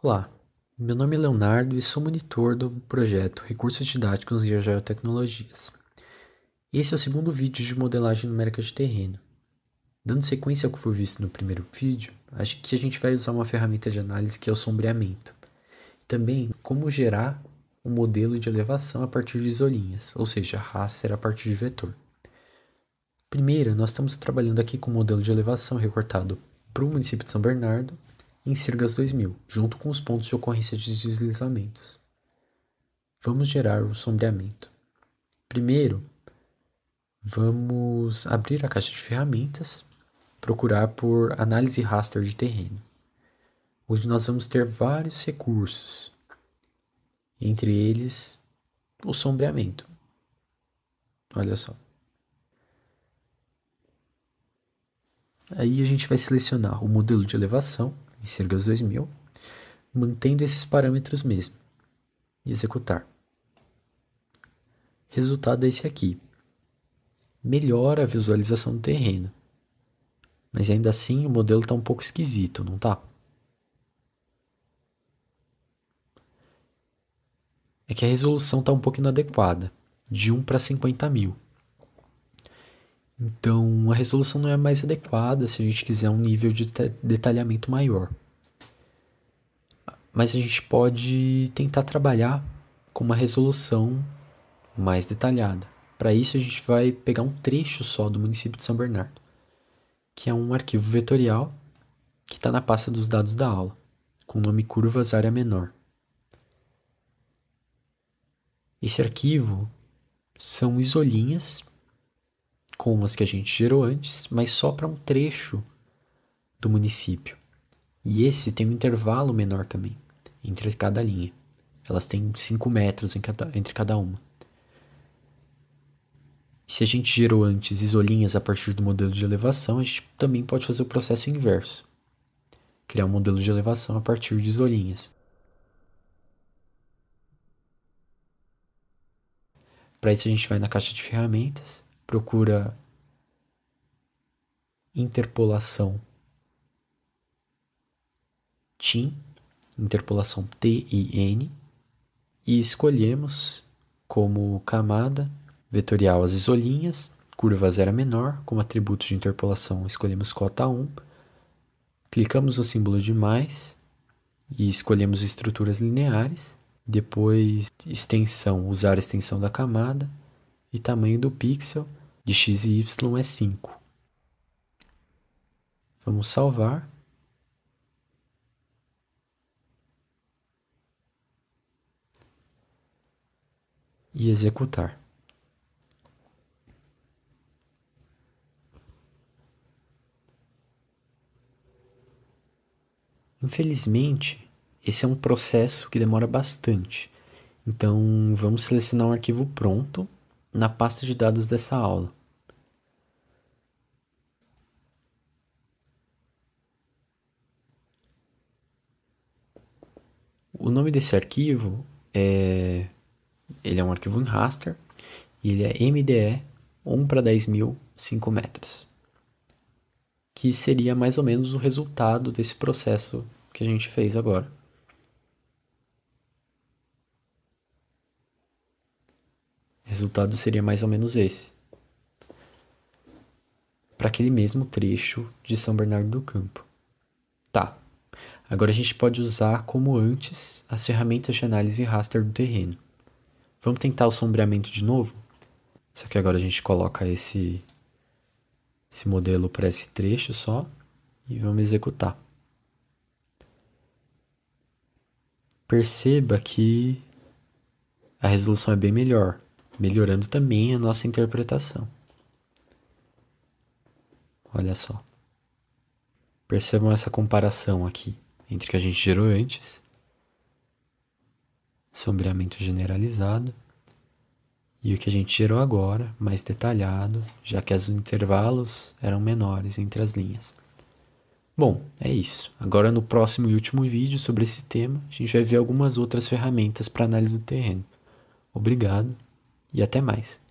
Olá, meu nome é Leonardo e sou monitor do projeto Recursos Didáticos e Geotecnologias. Esse é o segundo vídeo de modelagem numérica de terreno. Dando sequência ao que foi visto no primeiro vídeo, acho que a gente vai usar uma ferramenta de análise que é o sombreamento. Também como gerar um modelo de elevação a partir de isolinhas, ou seja, raster a partir de vetor. Primeiro, nós estamos trabalhando aqui com um modelo de elevação recortado para o município de São Bernardo em Sirgas 2000, junto com os pontos de ocorrência de deslizamentos. Vamos gerar o sombreamento. Primeiro, vamos abrir a caixa de ferramentas, procurar por análise raster de terreno, onde nós vamos ter vários recursos, entre eles o sombreamento. Olha só. Aí a gente vai selecionar o modelo de elevação em cerca dos 2000, mantendo esses parâmetros mesmo, e executar. Resultado é esse aqui. Melhora a visualização do terreno. Mas ainda assim o modelo está um pouco esquisito, não está É que a resolução está um pouco inadequada, de 1 para 50 mil. Então, a resolução não é mais adequada se a gente quiser um nível de detalhamento maior. Mas a gente pode tentar trabalhar com uma resolução mais detalhada. Para isso, a gente vai pegar um trecho só do município de São Bernardo, que é um arquivo vetorial que está na pasta dos dados da aula, com o nome curvas área menor. Esse arquivo são isolinhas com as que a gente gerou antes, mas só para um trecho do município. E esse tem um intervalo menor também entre cada linha. Elas têm 5 metros cada, entre cada uma. Se a gente gerou antes isolinhas a partir do modelo de elevação, a gente também pode fazer o processo inverso. Criar um modelo de elevação a partir de isolinhas. Para isso a gente vai na caixa de ferramentas procura interpolação TIN, interpolação T e N, e escolhemos como camada vetorial as isolinhas, curva zero menor, como atributo de interpolação escolhemos cota 1, clicamos no símbolo de mais e escolhemos estruturas lineares, depois extensão, usar a extensão da camada e tamanho do pixel, de x e y é 5. Vamos salvar. E executar. Infelizmente, esse é um processo que demora bastante. Então, vamos selecionar um arquivo pronto na pasta de dados dessa aula. o nome desse arquivo é. Ele é um arquivo em raster e ele é MDE 1 para 10 mil 5 metros, que seria mais ou menos o resultado desse processo que a gente fez agora. O resultado seria mais ou menos esse. Para aquele mesmo trecho de São Bernardo do Campo. Tá, Agora a gente pode usar, como antes, as ferramentas de análise raster do terreno. Vamos tentar o sombreamento de novo? Só que agora a gente coloca esse, esse modelo para esse trecho só e vamos executar. Perceba que a resolução é bem melhor, melhorando também a nossa interpretação. Olha só. Percebam essa comparação aqui entre o que a gente gerou antes, sombreamento generalizado, e o que a gente gerou agora, mais detalhado, já que os intervalos eram menores entre as linhas. Bom, é isso. Agora no próximo e último vídeo sobre esse tema, a gente vai ver algumas outras ferramentas para análise do terreno. Obrigado e até mais.